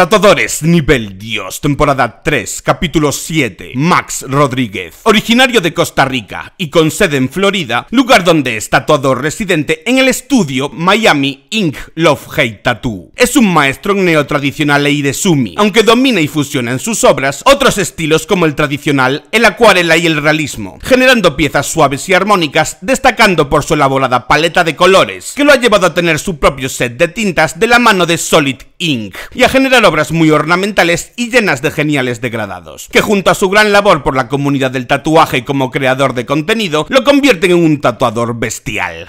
Tatuadores Nivel Dios, temporada 3, capítulo 7. Max Rodríguez, originario de Costa Rica y con sede en Florida, lugar donde es tatuador residente en el estudio Miami Inc. Love Hate Tattoo. Es un maestro en neotradicional e sumi aunque domina y fusiona en sus obras otros estilos como el tradicional, el acuarela y el realismo, generando piezas suaves y armónicas, destacando por su elaborada paleta de colores, que lo ha llevado a tener su propio set de tintas de la mano de Solid Inc. y a generar obras muy ornamentales y llenas de geniales degradados, que junto a su gran labor por la comunidad del tatuaje como creador de contenido, lo convierten en un tatuador bestial.